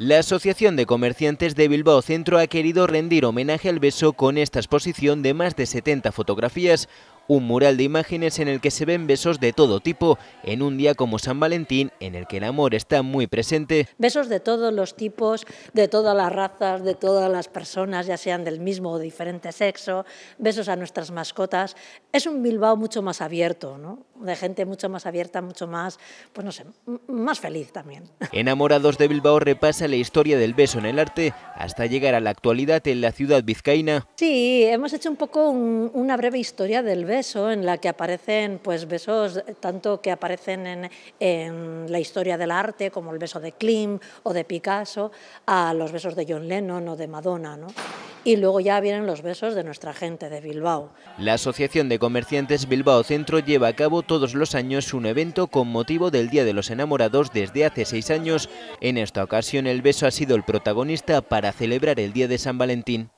La Asociación de Comerciantes de Bilbao Centro ha querido rendir homenaje al beso con esta exposición de más de 70 fotografías, un mural de imágenes en el que se ven besos de todo tipo, en un día como San Valentín, en el que el amor está muy presente. Besos de todos los tipos, de todas las razas, de todas las personas, ya sean del mismo o diferente sexo, besos a nuestras mascotas. Es un Bilbao mucho más abierto, ¿no? de gente mucho más abierta, mucho más, pues no sé, más feliz también. Enamorados de Bilbao repasa la historia del beso en el arte hasta llegar a la actualidad en la ciudad vizcaína. Sí, hemos hecho un poco una breve historia del beso en la que aparecen pues, besos tanto que aparecen en, la historia del arte, como el beso de Klim o de Picasso, a los besos de John Lennon o de Madonna. y luego ya vienen los besos de nuestra gente de Bilbao. La Asociación de Comerciantes Bilbao Centro lleva a cabo todos los años un evento con motivo del Día de los Enamorados desde hace seis años. En esta ocasión el beso ha sido el protagonista para celebrar el Día de San Valentín.